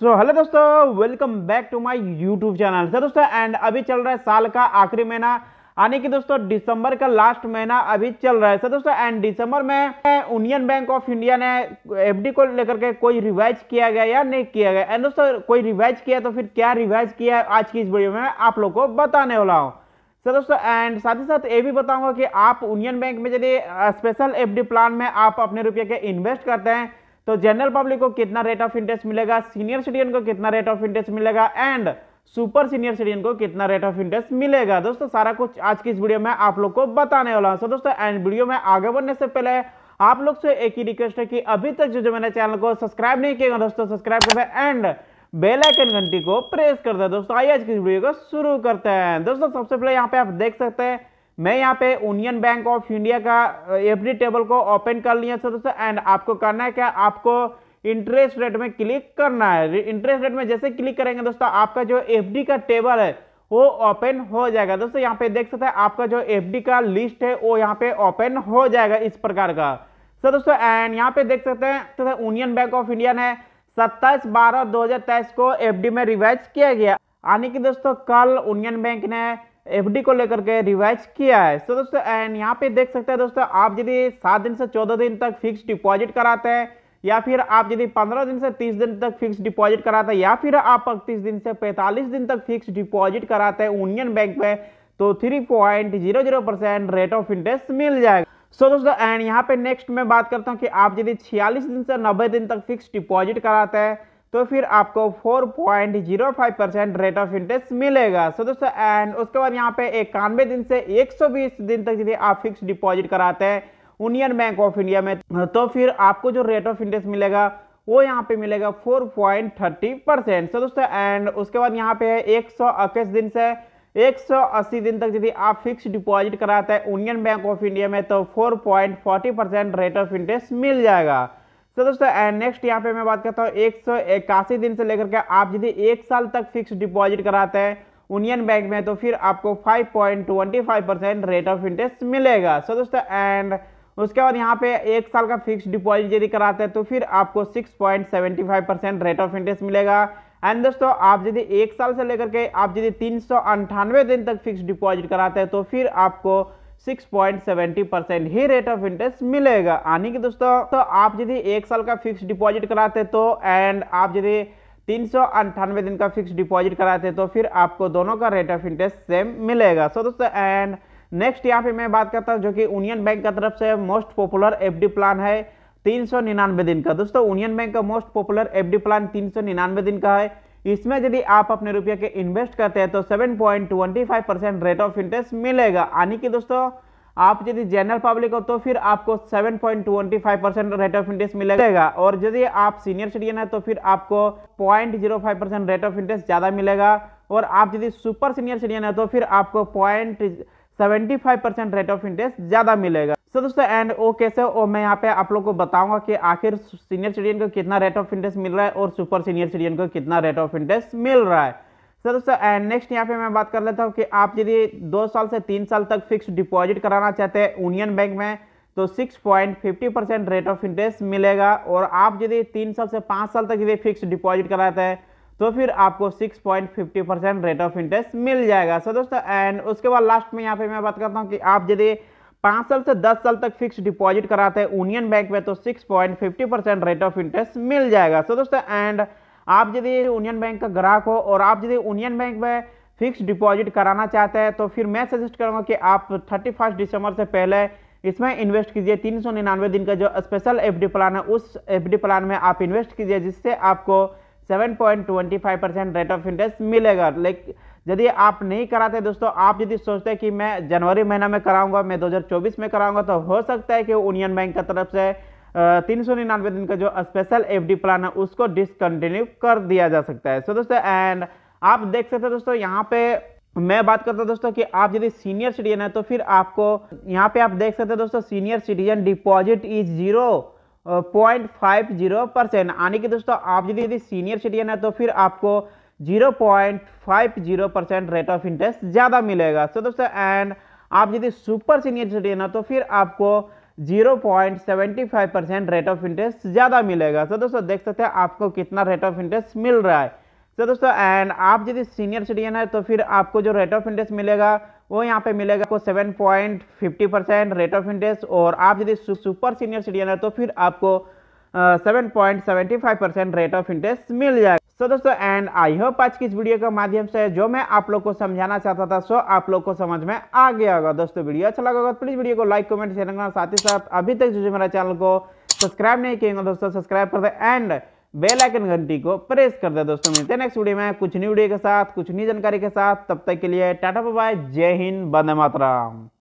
सो hello दोस्तों welcome back to my YouTube channel sir दोस्तों and अभी चल रहा है साल का आखिरी महीना यानी कि दोस्तों दिसंबर का लास्ट महीना अभी चल रहा है सर दोस्तों एंड दिसंबर में यूनियन बैंक ऑफ इंडिया ने एफडी को लेकर के कोई रिवाइज किया गया या नहीं किया गया एंड दोस्तों कोई रिवाइज किया तो फिर क्या रिवाइज किया आज की इस वीडियो में आप लोग को बताने वाला हूँ सर दोस्तों एंड साथ ही साथ ये भी बताऊंगा कि आप यूनियन बैंक में यदि स्पेशल एफ प्लान में आप अपने रुपये के इन्वेस्ट करते हैं तो जनरल पब्लिक को कितना रेट ऑफ इंटरेस्ट मिलेगा सीनियर सिटीजन को कितना रेट ऑफ इंटरेस्ट मिलेगा एंड सुपर सीनियर सिटीजन को कितना रेट ऑफ इंटरेस्ट मिलेगा दोस्तों सारा कुछ आज की इस वीडियो में आप लोग को बताने वाला हूं दोस्तों एंड वीडियो में आगे बढ़ने से पहले आप लोग से एक ही रिक्वेस्ट है कि अभी तक जो जो मैंने चैनल को सब्सक्राइब नहीं किया दोस्तों सब्सक्राइब कर एंड बेल आइकन घंटी को प्रेस कर दे दोस्तों आइए आज की वीडियो को शुरू करते हैं दोस्तों सबसे पहले यहाँ पे आप देख सकते हैं मैं यहाँ पे यूनियन बैंक ऑफ इंडिया का एफडी टेबल को ओपन कर लिया दोस्तों एंड आपको करना है क्या आपको इंटरेस्ट रेट में क्लिक करना है इंटरेस्ट रेट में जैसे क्लिक करेंगे दोस्तों आपका जो एफडी का टेबल है वो ओपन हो जाएगा दोस्तों यहाँ पे देख सकते हैं आपका जो एफ का लिस्ट है वो यहाँ पे ओपन हो जाएगा इस प्रकार का सर दोस्तों एंड यहाँ पे देख सकते हैं तो यूनियन बैंक ऑफ इंडिया ने सत्ताईस बारह दो को एफ में रिवाइज किया गया यानी कि दोस्तों कल यूनियन बैंक ने एफडी को लेकर के रिवाइज किया है सो दोस्तों एंड यहाँ पे देख सकते हैं दोस्तों आप यदि सात दिन से चौदह दिन तक फिक्स डिपॉजिट कराते हैं या फिर आप यदि पंद्रह दिन से तीस दिन तक फिक्स डिपॉजिट कराते हैं या फिर आप इकतीस दिन से पैंतालीस दिन तक फिक्स डिपॉजिट कराते हैं यूनियन बैंक में तो three point zero zero percent rate of interest मिल जाएगा सो so, दोस्तों एंड यहाँ पे नेक्स्ट मैं बात करता हूँ कि आप यदि छियालीस दिन से नब्बे दिन तक फिक्स डिपॉजिट कराते हैं तो फिर आपको 4.05 परसेंट रेट ऑफ इंटरेस्ट मिलेगा सो दोस्तों एंड उसके बाद यहाँ पे इक्यानवे दिन से 120 दिन तक यदि आप फिक्स डिपॉजिट कराते हैं यूनियन बैंक ऑफ इंडिया में तो फिर आपको जो रेट ऑफ इंटरेस्ट मिलेगा वो यहाँ पे मिलेगा 4.30 परसेंट सो दोस्तों एंड उसके बाद यहाँ पे है एक दिन से 180 दिन तक यदि आप फिक्स डिपॉजिट कराते हैं यूनियन बैंक ऑफ इंडिया में तो 4.40 परसेंट रेट ऑफ इंटरेस्ट मिल जाएगा तो दोस्तों नेक्स्ट यहाँ पे मैं बात करता हूँ एक सौ इक्यासी दिन से लेकर के आप यदि एक साल तक फिक्स डिपॉजिट कराते हैं यूनियन बैंक में तो फिर आपको 5.25 परसेंट रेट ऑफ इंटरेस्ट मिलेगा सो दोस्तों एंड उसके बाद यहाँ पे एक साल का फिक्स डिपॉजिट यदि कराते हैं तो फिर आपको 6.75 परसेंट रेट ऑफ इंटरेस्ट मिलेगा एंड दोस्तों आप यदि एक साल से लेकर के आप यदि तीन दिन तक फिक्स डिपॉजिट कराते हैं तो फिर आपको 6.70 परसेंट ही रेट ऑफ इंटरेस्ट मिलेगा यानी कि दोस्तों तो आप यदि एक साल का फिक्स डिपॉजिट कराते तो एंड आप यदि तीन दिन का फिक्स डिपॉजिट कराते तो फिर आपको दोनों का रेट ऑफ इंटरेस्ट सेम मिलेगा सो दोस्तों एंड नेक्स्ट यहाँ पे मैं बात करता हूँ जो कि यूनियन बैंक का तरफ से मोस्ट पॉपुलर डी प्लान है तीन दिन का दोस्तों यूनियन बैंक का मोस्ट पॉपुलर डी प्लान तीन दिन का है इसमें यदि आप अपने रुपये के इन्वेस्ट करते हैं तो 7.25 परसेंट रेट ऑफ इंटरेस्ट मिलेगा यानी कि दोस्तों आप यदि जनरल पब्लिक हो तो फिर आपको 7.25 परसेंट रेट ऑफ इंटरेस्ट मिलेगा और यदि आप सीनियर सिटीजन है तो फिर आपको 0.05 परसेंट रेट ऑफ इंटरेस्ट ज़्यादा मिलेगा और आप यदि सुपर सीनियर सिटीजन है तो फिर आपको point seventy five percent rate of interest ज़्यादा मिलेगा सो दोस्तों एंड ओ कैसे हो मैं यहाँ पे आप लोग को बताऊंगा कि आखिर सीनियर सिटीजन को कितना रेट ऑफ इंटरेस्ट मिल रहा है और सुपर सीनियर सिटीजन को कितना रेट ऑफ इंटरेस्ट मिल रहा है सर दोस्तों एंड नेक्स्ट यहाँ पे मैं बात कर लेता हूँ कि आप यदि दो साल से तीन साल तक फिक्स डिपॉजिट कराना चाहते हैं यूनियन बैंक में तो six percent rate of interest मिलेगा और आप यदि तीन साल से पाँच साल तक यदि फिक्स डिपॉजिट कराते हैं तो फिर आपको 6.50 परसेंट रेट ऑफ इंटरेस्ट मिल जाएगा सर दोस्तों एंड उसके बाद लास्ट में यहाँ पे मैं बात करता हूँ कि आप यदि पाँच साल से दस साल तक फिक्स डिपॉजिट कराते हैं यूनियन बैंक में तो six point fifty percent rate of interest मिल जाएगा सो दोस्तों एंड आप यदि यूनियन बैंक का ग्राहक हो और आप यदि यूनियन बैंक में फिक्स डिपॉजिट कराना चाहते हैं तो फिर मैं सजेस्ट करूँगा कि आप थर्टी फर्स्ट दिसंबर से पहले इसमें इन्वेस्ट कीजिए तीन सौ निन्यानवे दिन का जो स्पेशल एफ डी प्लान है उस एफ डी प्लान में आप इन्वेस्ट कीजिए जिससे आपको seven point twenty five percent rate of interest मिलेगा लाइक यदि आप नहीं कराते दोस्तों आप यदि सोचते हैं कि मैं जनवरी महीना में कराऊंगा मैं 2024 में कराऊंगा तो हो सकता है कि यूनियन बैंक की तरफ से तीन सौ निन्यानवे दिन का जो स्पेशल एफडी प्लान है उसको डिसकंटिन्यू कर दिया जा सकता है सो so, दोस्तों एंड आप देख सकते हैं दोस्तों यहाँ पे मैं बात करता हूँ दोस्तों कि आप यदि सीनियर सिटीजन है तो फिर आपको यहाँ पे आप देख सकते हैं दोस्तों senior citizen deposit is zero point five zero percent यानी कि दोस्तों आप यदि यदि सीनियर सिटीजन है तो फिर आपको 0.50 परसेंट रेट ऑफ इंटरेस्ट ज़्यादा मिलेगा सो दोस्तों एंड आप यदि सुपर सीनियर सिटीजन हो तो फिर आपको 0.75 परसेंट रेट ऑफ इंटरेस्ट ज़्यादा मिलेगा सो तो दोस्तों देख सकते हैं आपको कितना रेट ऑफ इंटरेस्ट मिल रहा है सो दोस्तों एंड आप यदि सीनियर सिटीजन है तो फिर आपको जो रेट ऑफ इंटरेस्ट मिलेगा वो यहाँ पे मिलेगा आपको fifty percent rate of interest और आप यदि सुपर सीनियर सिटीजन है तो फिर आपको seven point seventy five percent rate of interest मिल जाएगा सो so, दोस्तों एंड आई होप आज की इस वीडियो के माध्यम से जो मैं आप लोग को समझाना चाहता था सो आप लोग को समझ में आ गया होगा दोस्तों वीडियो अच्छा लगा होगा प्लीज़ वीडियो तो को लाइक कमेंट शेयर करना साथ ही साथ अभी तक जो मेरा चैनल को सब्सक्राइब नहीं किया दोस्तों सब्सक्राइब कर दे एंड बेल आइकन घंटी को प्रेस कर दे दोस्तों मिलते हैं नेक्स्ट वीडियो में कुछ नई वीडियो के साथ कुछ नई जानकारी के साथ तब तक के लिए टाटा बाय जय हिंद बंदे मातराम